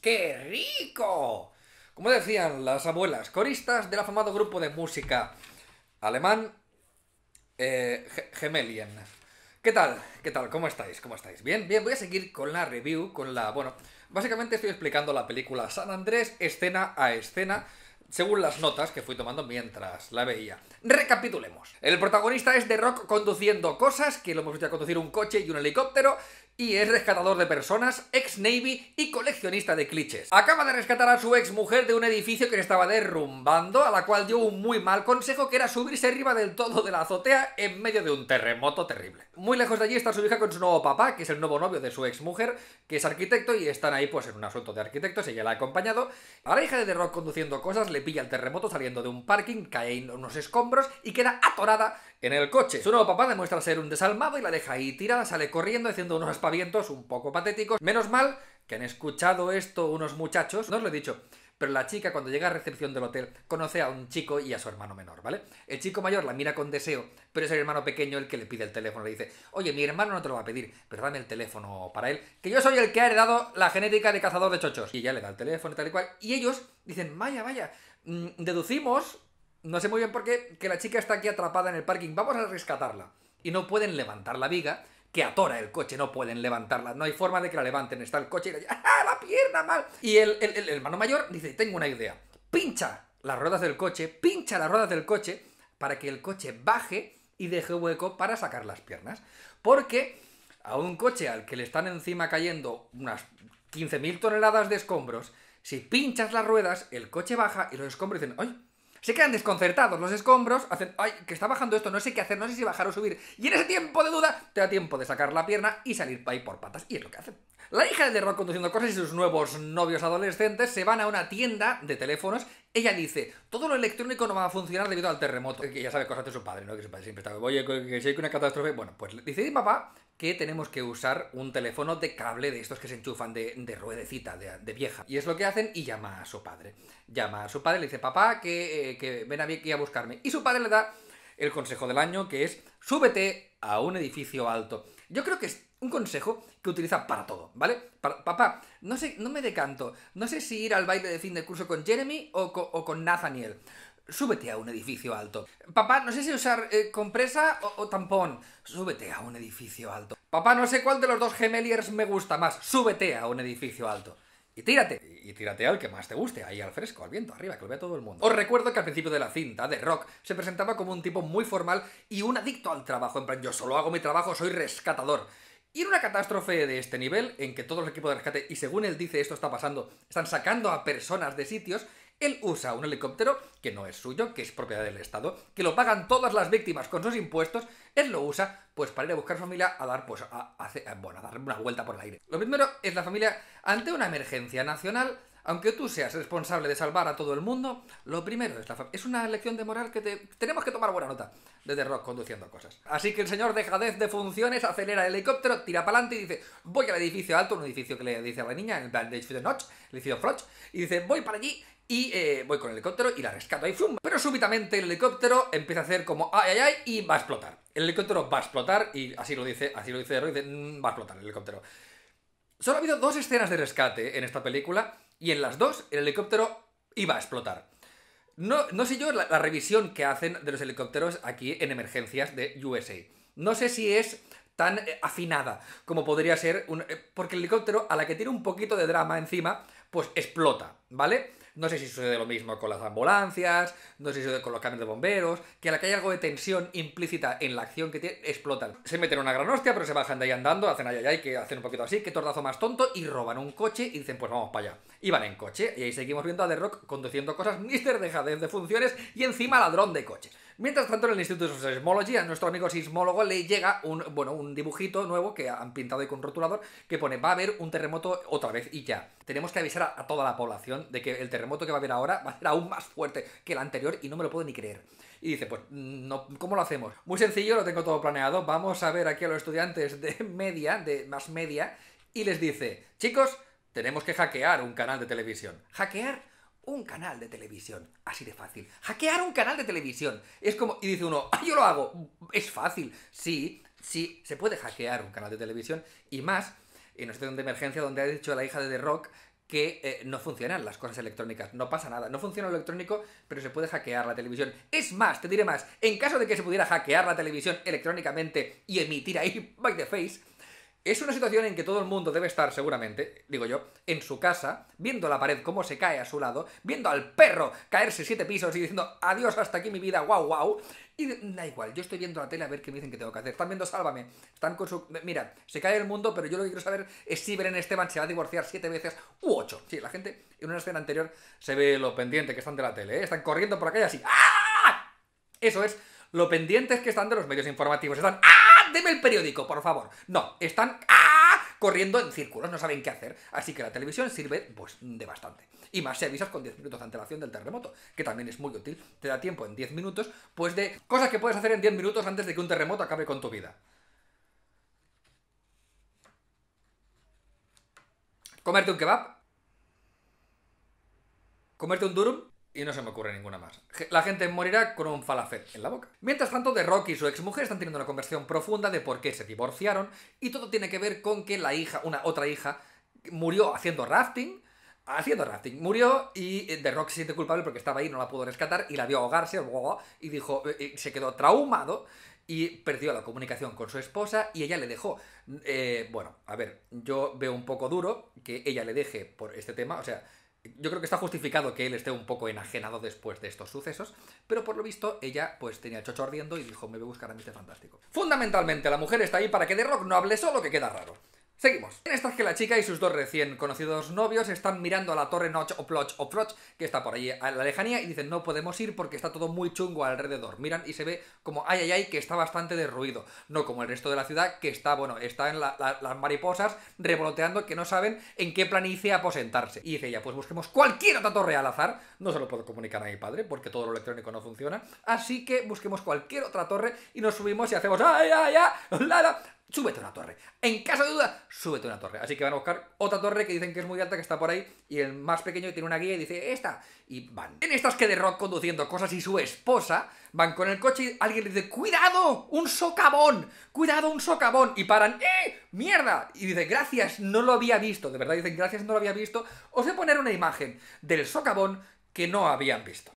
¡Qué rico! Como decían las abuelas coristas del afamado grupo de música alemán eh, Gemelien. ¿Qué tal? ¿Qué tal? ¿Cómo estáis? ¿Cómo estáis? Bien, bien, voy a seguir con la review, con la... Bueno, básicamente estoy explicando la película San Andrés escena a escena según las notas que fui tomando mientras la veía. Recapitulemos. El protagonista es de Rock conduciendo cosas, que lo hemos visto conducir un coche y un helicóptero, y es rescatador de personas, ex Navy y coleccionista de clichés. Acaba de rescatar a su ex mujer de un edificio que estaba derrumbando, a la cual dio un muy mal consejo que era subirse arriba del todo de la azotea en medio de un terremoto terrible. Muy lejos de allí está su hija con su nuevo papá, que es el nuevo novio de su ex mujer, que es arquitecto y están ahí pues en un asunto de arquitectos, ella la ha acompañado. A la hija de The Rock conduciendo cosas le pilla el terremoto saliendo de un parking, cae en unos escombros y queda atorada en el coche. Su nuevo papá demuestra ser un desalmado y la deja ahí tirada, sale corriendo haciendo unos espavientos un poco patéticos. Menos mal que han escuchado esto unos muchachos, no os lo he dicho, pero la chica cuando llega a recepción del hotel conoce a un chico y a su hermano menor, ¿vale? El chico mayor la mira con deseo, pero es el hermano pequeño el que le pide el teléfono, le dice, oye, mi hermano no te lo va a pedir, pero dame el teléfono para él, que yo soy el que ha heredado la genética de cazador de chochos. Y ella le da el teléfono y tal y cual, y ellos dicen, vaya, vaya, mm, deducimos no sé muy bien por qué, que la chica está aquí atrapada en el parking. Vamos a rescatarla. Y no pueden levantar la viga que atora el coche, no pueden levantarla, no hay forma de que la levanten, está el coche y la, ah, la pierna mal. Y el, el, el, hermano mayor dice, tengo una idea, pincha las ruedas del coche, pincha las ruedas del coche para que el coche baje y deje hueco para sacar las piernas. Porque a un coche al que le están encima cayendo unas 15.000 toneladas de escombros, si pinchas las ruedas, el coche baja y los escombros dicen, ¡ay! Se quedan desconcertados los escombros, hacen, ay, que está bajando esto, no sé qué hacer, no sé si bajar o subir. Y en ese tiempo de duda, te da tiempo de sacar la pierna y salir ahí por patas. Y es lo que hacen. La hija de Rock conduciendo cosas y sus nuevos novios adolescentes se van a una tienda de teléfonos. Ella dice, todo lo electrónico no va a funcionar debido al terremoto. Que ya sabe cosas de su padre, ¿no? Que su padre siempre está, oye, que si hay una catástrofe. Bueno, pues dice, papá, que tenemos que usar un teléfono de cable de estos que se enchufan de, ruedecita, de, vieja. Y es lo que hacen y llama a su padre. Llama a su padre, le dice, papá, que, eh, que ven aquí a buscarme. Y su padre le da el consejo del año, que es, súbete a un edificio alto. Yo creo que es un consejo que utiliza para todo, ¿vale? papá, no sé, no me decanto. No sé si ir al baile de fin de curso con Jeremy o con Nathaniel. Súbete a un edificio alto. Papá, no sé si usar eh, compresa o, tampón. Súbete a un edificio alto. Papá, no sé cuál de los dos gemeliers me gusta más. Súbete a un edificio alto. Y tírate. Y, tírate al que más te guste, ahí al fresco, al viento, arriba, que lo vea todo el mundo. Os recuerdo que al principio de la cinta, de Rock, se presentaba como un tipo muy formal y un adicto al trabajo. En plan, yo solo hago mi trabajo, soy rescatador. Y en una catástrofe de este nivel, en que todo el equipo de rescate, y según él dice, esto está pasando, están sacando a personas de sitios, él usa un helicóptero que no es suyo, que es propiedad del Estado, que lo pagan todas las víctimas con sus impuestos, él lo usa pues para ir a buscar a familia a dar pues a, bueno, una vuelta por el aire. Lo primero es la familia ante una emergencia nacional aunque tú seas responsable de salvar a todo el mundo, lo primero es, la es una lección de moral que tenemos que tomar buena nota desde Rock conduciendo cosas. Así que el señor dejadez de funciones acelera el helicóptero, tira para adelante y dice, voy al edificio alto, un edificio que le dice a la niña, el edificio Notch, el edificio Froch, y dice, voy para allí y eh, voy con el helicóptero y la rescato. Ahí fum. Pero súbitamente el helicóptero empieza a hacer como ay, ay, ay, y va a explotar. El helicóptero va a explotar, y así lo dice, así lo dice Roy, dice, mm, va a explotar el helicóptero. Solo ha habido dos escenas de rescate en esta película, y en las dos el helicóptero iba a explotar. No, sé yo la, revisión que hacen de los helicópteros aquí en emergencias de USA. No sé si es tan eh, afinada como podría ser eh, Porque el helicóptero, a la que tiene un poquito de drama encima, pues explota, ¿vale? No sé si sucede lo mismo con las ambulancias, no sé si sucede con los camiones de bomberos, que a la que hay algo de tensión implícita en la acción que tiene, explotan. Se meten una gran hostia, pero se bajan de ahí andando, hacen ay, ay, ay, que hacen un poquito así, que tordazo más tonto, y roban un coche y dicen, pues vamos para allá. Y van en coche, y ahí seguimos viendo a The Rock conduciendo cosas, Mister Deja de funciones y encima ladrón de coche. Mientras tanto, en el Instituto de Seismology, a nuestro amigo sismólogo le llega un, bueno, un dibujito nuevo que han pintado y con rotulador que pone, va a haber un terremoto otra vez y ya. Tenemos que avisar a, a toda la población de que el terremoto terremoto que va a haber ahora va a ser aún más fuerte que el anterior y no me lo puedo ni creer. Y dice, pues, mm, no, ¿cómo lo hacemos? Muy sencillo, lo tengo todo planeado. Vamos a ver aquí a los estudiantes de media, de más media, y les dice, chicos, tenemos que hackear un canal de televisión. ¿Hackear? Un canal de televisión, así de fácil. Hackear un canal de televisión. Es como, y dice uno, ah, yo lo hago. Es fácil. Sí, sí, se puede hackear un canal de televisión. Y más, en una de emergencia donde ha dicho la hija de The Rock que eh, no funcionan las cosas electrónicas, no pasa nada, no funciona lo electrónico, pero se puede hackear la televisión. Es más, te diré más, en caso de que se pudiera hackear la televisión electrónicamente y emitir ahí by the face, es una situación en que todo el mundo debe estar, seguramente, digo yo, en su casa, viendo la pared cómo se cae a su lado, viendo al perro caerse siete pisos y diciendo adiós hasta aquí mi vida, guau, guau. Y da igual, yo estoy viendo la tele a ver qué me dicen que tengo que hacer. Están viendo Sálvame, están con su. Mira, se cae el mundo, pero yo lo que quiero saber es si Beren Esteban se va a divorciar siete veces u ocho. Sí, la gente en una escena anterior se ve lo pendiente que están de la tele, ¿eh? están corriendo por la calle así. Eso es, lo pendientes que están de los medios informativos. Están. ¡ah! deme el periódico, por favor. No, están ¡ah! corriendo en círculos, no saben qué hacer. Así que la televisión sirve pues, de bastante. Y más si avisas con 10 minutos de antelación del terremoto, que también es muy útil. Te da tiempo en 10 minutos, pues de cosas que puedes hacer en 10 minutos antes de que un terremoto acabe con tu vida. Comerte un kebab. Comerte un durum. Y no se me ocurre ninguna más. La gente morirá con un falafel en la boca. Mientras tanto, The Rock y su exmujer están teniendo una conversación profunda de por qué se divorciaron y todo tiene que ver con que la hija, una otra hija, murió haciendo rafting. Haciendo rafting, murió y eh, The Rock se siente culpable porque estaba ahí, no la pudo rescatar y la vio ahogarse y dijo, eh, eh, se quedó traumado y perdió la comunicación con su esposa y ella le dejó. bueno, a ver, yo veo un poco duro que ella le deje por este tema, o sea, yo creo que está justificado que él esté un poco enajenado después de estos sucesos, pero por lo visto ella pues tenía el chocho ardiendo y dijo, me voy a buscar a Mr. Fantástico. Fundamentalmente la mujer está ahí para que de rock no hable solo que queda raro. Seguimos. En esta es que la chica y sus dos recién conocidos novios están mirando a la torre Notch o Plotch o Frotch, que está por allí a la lejanía, y dicen no podemos ir porque está todo muy chungo alrededor. Miran y se ve como ay ay ay que está bastante derruido. No como el resto de la ciudad, que está, bueno, está en las mariposas revoloteando que no saben en qué planicie aposentarse. Y dice ella, pues busquemos cualquier otra torre al azar. No se lo puedo comunicar a mi padre porque todo lo electrónico no funciona. Así que busquemos cualquier otra torre y nos subimos y hacemos ay ay ay, la, la, súbete una torre. En caso de duda, súbete una torre. Así que van a buscar otra torre que dicen que es muy alta, que está por ahí, y el más pequeño tiene una guía y dice, esta. Y van. En estas que de Rock conduciendo cosas y su esposa, van con el coche y alguien le dice, cuidado, un socavón, cuidado, un socavón. Y paran, ¡eh! ¡Mierda! Y dice, gracias, no lo había visto. De verdad dicen, gracias, no lo había visto. Os voy a poner una imagen del socavón que no habían visto.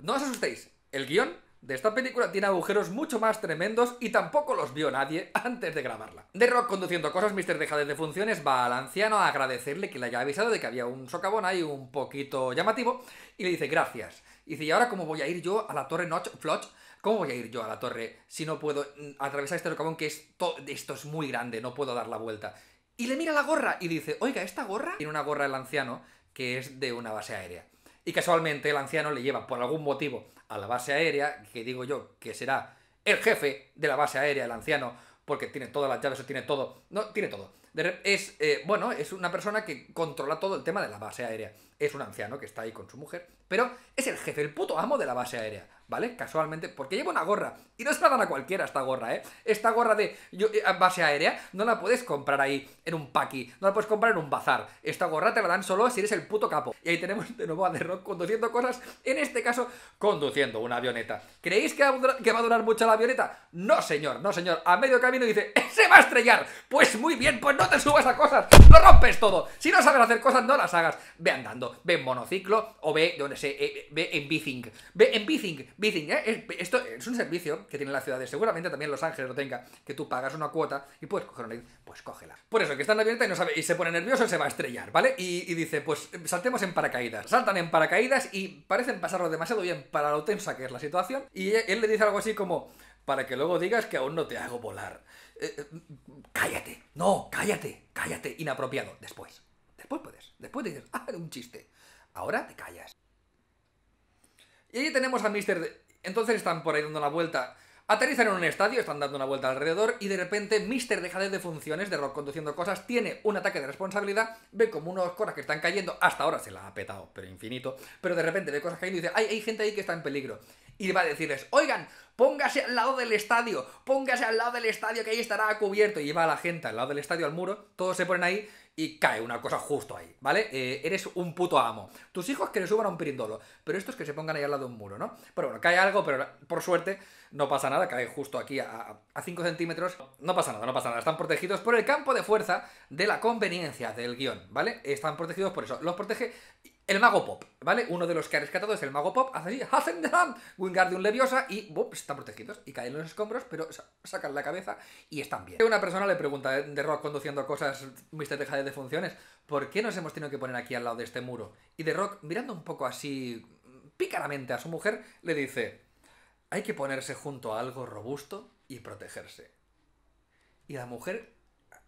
No os asustéis, el guión de esta película tiene agujeros mucho más tremendos y tampoco los vio nadie antes de grabarla. De Rock conduciendo cosas, Mr. Deja de Funciones va al anciano a agradecerle que le haya avisado de que había un socavón ahí un poquito llamativo y le dice gracias. Y dice, ¿y ahora cómo voy a ir yo a la torre Notch Flotch? ¿Cómo voy a ir yo a la torre si no puedo mm, atravesar este socavón que es esto es muy grande, no puedo dar la vuelta? Y le mira la gorra y dice, oiga, ¿esta gorra? Tiene una gorra el anciano que es de una base aérea y casualmente el anciano le lleva por algún motivo a la base aérea, que digo yo que será el jefe de la base aérea, el anciano, porque tiene todas las llaves tiene todo, no, tiene todo. Es, eh, bueno, es una persona que controla todo el tema de la base aérea. Es un anciano que está ahí con su mujer, pero es el jefe, el puto amo de la base aérea. ¿vale? Casualmente, porque lleva una gorra. Y no se la dan a cualquiera esta gorra, ¿eh? Esta gorra de eh, base aérea no la puedes comprar ahí en un paqui, no la puedes comprar en un bazar. Esta gorra te la dan solo si eres el puto capo. Y ahí tenemos de nuevo a The Rock conduciendo cosas, en este caso conduciendo una avioneta. ¿Creéis que va a durar mucho la avioneta? No, señor, no, señor. A medio camino dice, eh, ¡se va a estrellar! Pues muy bien, pues no te subas a cosas, lo rompes todo. Si no sabes hacer cosas, no las hagas. Ve andando, ve en monociclo o ve, donde no sé, eh, ve en bicing. Ve en bicing, ¿eh? esto es un servicio que tienen las ciudades, seguramente también Los Ángeles lo tenga, que tú pagas una cuota y puedes coger una pues cógela. Por eso, que están abierta y no sabe, y se pone nervioso, y se va a estrellar, ¿vale? Y, dice, pues saltemos en paracaídas. Saltan en paracaídas y parecen pasarlo demasiado bien para lo tensa que es la situación. Y él le dice algo así como, para que luego digas que aún no te hago volar. Eh, eh, cállate, no, cállate, cállate, inapropiado, después. Después puedes, después dices, ah, un chiste. Ahora te callas. Y ahí tenemos a Mister. Entonces están por ahí dando una vuelta. Aterrizan en un estadio, están dando una vuelta alrededor y de repente Mister deja de funciones, de Rock conduciendo cosas, tiene un ataque de responsabilidad, ve como unos coras que están cayendo, hasta ahora se la ha petado, pero infinito, pero de repente ve cosas cayendo y dice, hay gente ahí que está en peligro y va a decirles, oigan, póngase al lado del estadio, póngase al lado del estadio que ahí estará cubierto. Y lleva a la gente al lado del estadio, al muro, todos se ponen ahí y cae una cosa justo ahí, ¿vale? Eh, eres un puto amo. Tus hijos que le suban a un pirindolo, pero estos que se pongan ahí al lado de un muro, ¿no? Pero bueno, cae algo, pero por suerte no pasa nada, cae justo aquí a 5 centímetros. No pasa nada, no pasa nada. Están protegidos por el campo de fuerza de la conveniencia del guión, ¿vale? Están protegidos por eso. Los protege el mago pop, ¿vale? Uno de los que ha rescatado es el mago pop, hace así, ham! Wingardium Leviosa y están protegidos y caen los escombros, pero sacan la cabeza y están bien. Una persona le pregunta de Rock conduciendo cosas, Mr. Tejade de funciones, ¿por qué nos hemos tenido que poner aquí al lado de este muro? Y de Rock, mirando un poco así mm, pícaramente a su mujer, le dice, hay que ponerse junto a algo robusto y protegerse. Y la mujer,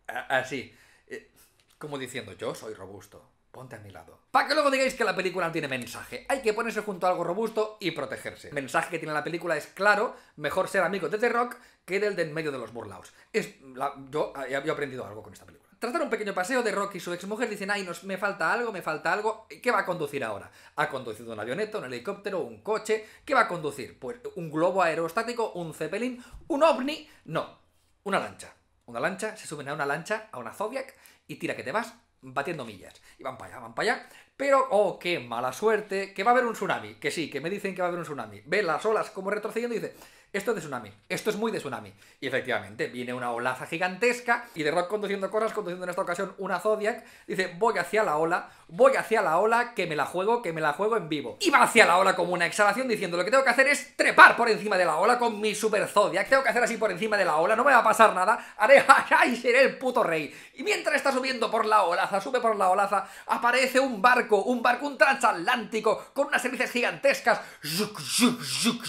así, eh, como diciendo, yo soy robusto ponte a mi lado. Para que luego digáis que la película no tiene mensaje. Hay que ponerse junto a algo robusto y protegerse. El mensaje que tiene la película es claro, mejor ser amigo de The Rock que del de en medio de los burlaos. Es yo, yo he aprendido algo con esta película. Tras dar un pequeño paseo, de Rock y su exmujer dicen, ay, nos, me falta algo, me falta algo. ¿Qué va a conducir ahora? ¿Ha conducido un avioneta, un helicóptero, un coche? ¿Qué va a conducir? Pues un globo aerostático, un zeppelin, un ovni. No, una lancha. Una lancha, se suben a una lancha, a una Zodiac, y tira que te vas batiendo millas. Y van para allá, van para allá. Pero, oh, qué mala suerte, que va a haber un tsunami. Que sí, que me dicen que va a haber un tsunami. Ve las olas como retrocediendo y dice, esto es de tsunami, esto es muy de tsunami. Y efectivamente, viene una olaza gigantesca y The Rock conduciendo cosas, conduciendo en esta ocasión una Zodiac, dice, voy hacia la ola, voy hacia la ola, que me la juego, que me la juego en vivo. Y va hacia la ola como una exhalación diciendo, lo que tengo que hacer es trepar por encima de la ola con mi super Zodiac, tengo que hacer así por encima de la ola, no me va a pasar nada, haré y seré el puto rey. Y mientras está subiendo por la olaza, sube por la olaza, aparece un barco, un barco, un transatlántico, con unas hélices gigantescas, zuc, zuc, zuc,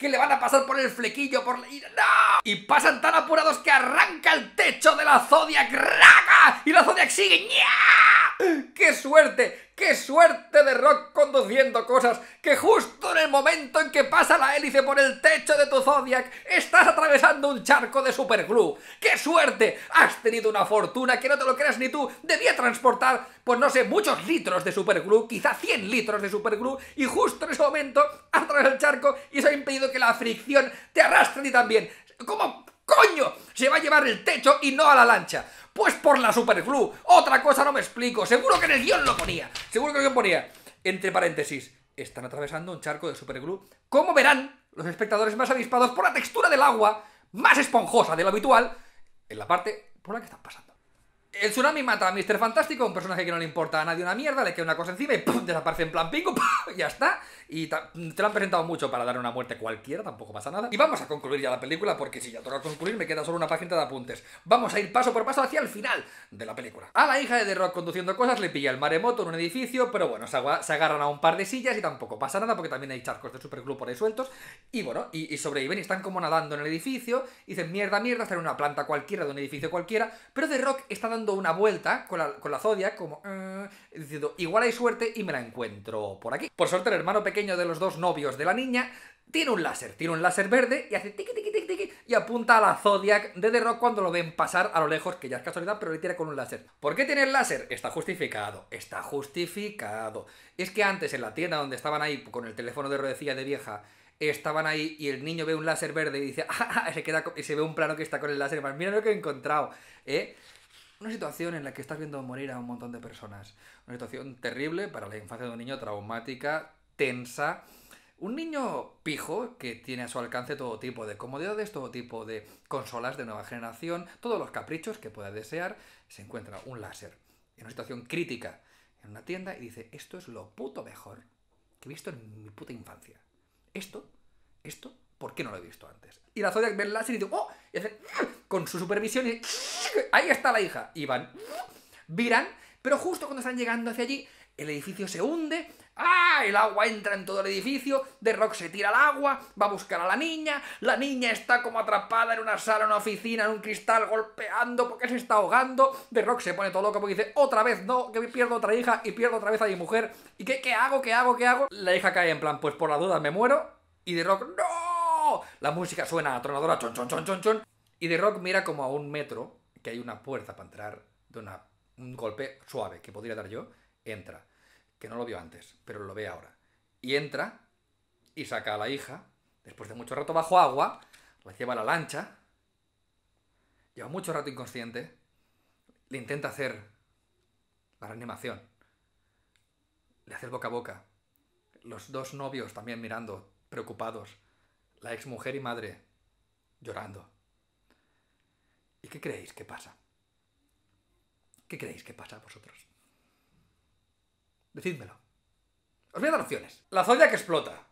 que le van a pasar por el flequillo, por la... ¡No! Y pasan tan apurados que arranca el techo de la Zodiac, ¡raca! Y la Zodiac sigue, ¡ña! ¡Qué suerte! ¡Qué suerte de Rock conduciendo cosas! Que justo en el momento en que pasa la hélice por el techo de tu Zodiac, estás atravesando un charco de superglue. ¡Qué suerte! Has tenido una fortuna que no te lo creas ni tú. Debía transportar, pues no sé, muchos litros de superglue, quizá 100 litros de superglue, y justo en ese momento has el charco y eso ha impedido que la fricción te arrastre y también. ¿Cómo coño se va a llevar el techo y no a la lancha? Pues por la Superglue, Otra cosa no me explico. Seguro que en el guión lo ponía. Seguro que en el guión ponía. Entre paréntesis, están atravesando un charco de Superglue. Como verán, los espectadores más avispados por la textura del agua, más esponjosa de lo habitual, en la parte por la que están pasando. El tsunami mata a Mr. Fantástico, un personaje que no le importa a nadie una mierda, le queda una cosa encima y ¡pum! desaparece en plan pico, ¡pum! ya está. Y te lo han presentado mucho para dar una muerte cualquiera, tampoco pasa nada. Y vamos a concluir ya la película, porque si ya toca concluir, me queda solo una página de apuntes. Vamos a ir paso por paso hacia el final de la película. A la hija de The Rock conduciendo cosas le pilla el maremoto en un edificio, pero bueno, se, agarran a un par de sillas y tampoco pasa nada, porque también hay charcos de superclub por ahí sueltos. Y bueno, y, y sobreviven y están como nadando en el edificio, y dicen mierda, mierda, están en una planta cualquiera de un edificio cualquiera, pero The Rock está dando una vuelta con la, con Zodiac, como eh", diciendo, igual hay suerte y me la encuentro por aquí. Por suerte, el hermano pequeño de los dos novios de la niña tiene un láser, tiene un láser verde y hace tiqui tiqui tiqui tiqui y apunta a la Zodiac de The Rock cuando lo ven pasar a lo lejos, que ya es casualidad, pero le tira con un láser. ¿Por qué tiene el láser? Está justificado, está justificado. Es que antes en la tienda donde estaban ahí con el teléfono de rodecilla de vieja, estaban ahí y el niño ve un láser verde y dice, ah, ah, ah" se queda y se ve un plano que está con el láser, más mira lo que he encontrado, ¿eh? Una situación en la que estás viendo morir a un montón de personas. Una situación terrible para la infancia de un niño, traumática, tensa. Un niño pijo que tiene a su alcance todo tipo de comodidades, todo tipo de consolas de nueva generación, todos los caprichos que pueda desear, se encuentra un láser en una situación crítica en una tienda y dice, esto es lo puto mejor que he visto en mi puta infancia. Esto, esto ¿por qué no lo he visto antes? Y la Zodiac ven láser y dice ¡oh! Y hace... con su supervisión y ahí está la hija. Y van, viran, pero justo cuando están llegando hacia allí, el edificio se hunde, ¡ah! El agua entra en todo el edificio, The Rock se tira al agua, va a buscar a la niña, la niña está como atrapada en una sala, en una oficina, en un cristal, golpeando porque se está ahogando, The Rock se pone todo loco porque dice, otra vez no, que pierdo otra hija y pierdo otra vez a mi mujer, ¿y qué, qué hago, qué hago, qué hago? La hija cae en plan, pues por la duda me muero, y The Rock, ¡no! La música suena atronadora, chon, chon, chon, chon, chon. Y The Rock mira como a un metro, que hay una puerta para entrar de un golpe suave que podría dar yo. Entra. Que no lo vio antes, pero lo ve ahora. Y entra y saca a la hija. Después de mucho rato bajo agua, la lleva a la lancha. Lleva mucho rato inconsciente. Le intenta hacer la reanimación. Le hace el boca a boca. Los dos novios también mirando, preocupados la ex mujer y madre, llorando. ¿Y qué creéis que pasa? ¿Qué creéis que pasa a vosotros? Decídmelo. Os voy a dar opciones. La Zoya que explota.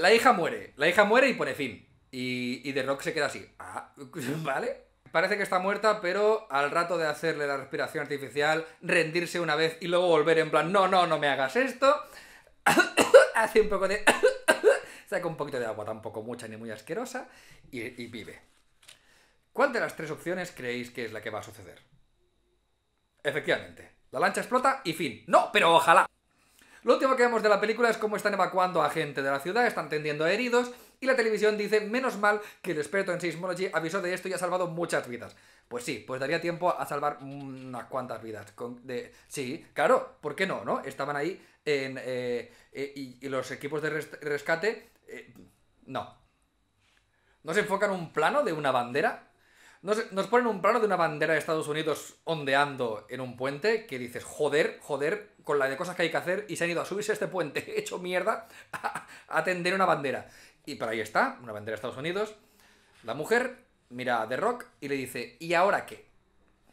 La hija muere. La hija muere y pone fin. Y, y The Rock se queda así. Ah, vale. Parece que está muerta, pero al rato de hacerle la respiración artificial, rendirse una vez y luego volver en plan, no, no, no me hagas esto, hace un poco de... Saca un poquito de agua, tampoco mucha ni muy asquerosa, y, vive. ¿Cuál de las tres opciones creéis que es la que va a suceder? Efectivamente, la lancha explota y fin. No, pero ojalá. Lo último que vemos de la película es cómo están evacuando a gente de la ciudad, están tendiendo a heridos y la televisión dice, menos mal que el experto en seismology avisó de esto y ha salvado muchas vidas. Pues sí, pues daría tiempo a salvar unas cuantas vidas. de, sí, claro, ¿por qué no? no? Estaban ahí en, eh, eh, y, los equipos de rescate eh, no. Nos enfocan un plano de una bandera. Nos, ponen un plano de una bandera de Estados Unidos ondeando en un puente que dices, joder, joder, con la de cosas que hay que hacer y se han ido a subirse a este puente hecho mierda a, a tender una bandera. Y por ahí está, una bandera de Estados Unidos. La mujer mira a The Rock y le dice, ¿y ahora qué?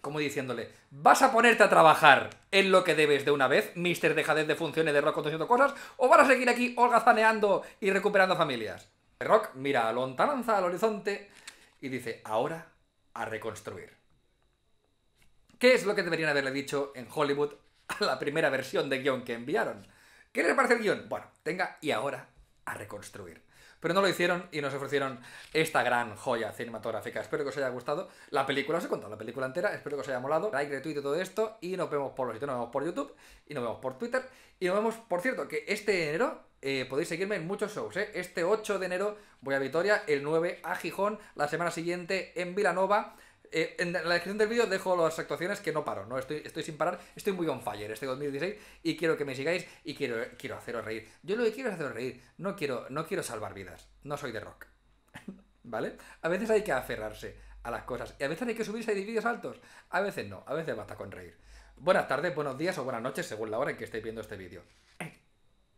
como diciéndole, ¿vas a ponerte a trabajar en lo que debes de una vez, mister dejadez de funciones de Rock conduciendo cosas, o van a seguir aquí holgazaneando y recuperando familias? Rock mira a lontananza, al horizonte, y dice, ahora a reconstruir. ¿Qué es lo que deberían haberle dicho en Hollywood a la primera versión de guión que enviaron? ¿Qué les parece el guión? Bueno, tenga y ahora a reconstruir pero no lo hicieron y nos ofrecieron esta gran joya cinematográfica. Espero que os haya gustado. La película os he contado, la película entera, espero que os haya molado. Like, retweet y todo esto, y nos vemos por los sitios, nos vemos por YouTube, y nos vemos por Twitter, y nos vemos, por cierto, que este enero eh, podéis seguirme en muchos shows. Eh. Este 8 de enero voy a Vitoria, el 9 a Gijón, la semana siguiente en Vilanova, eh, en la descripción del vídeo dejo las actuaciones que no paro, ¿no? Estoy, estoy sin parar, estoy muy on fire este 2016 y quiero que me sigáis y quiero, quiero haceros reír. Yo lo que quiero es haceros reír, no quiero, no quiero salvar vidas, no soy de rock. ¿Vale? A veces hay que aferrarse a las cosas y a veces hay que subirse a vídeos altos, a veces no, a veces basta con reír. Buenas tardes, buenos días o buenas noches según la hora en que estéis viendo este vídeo.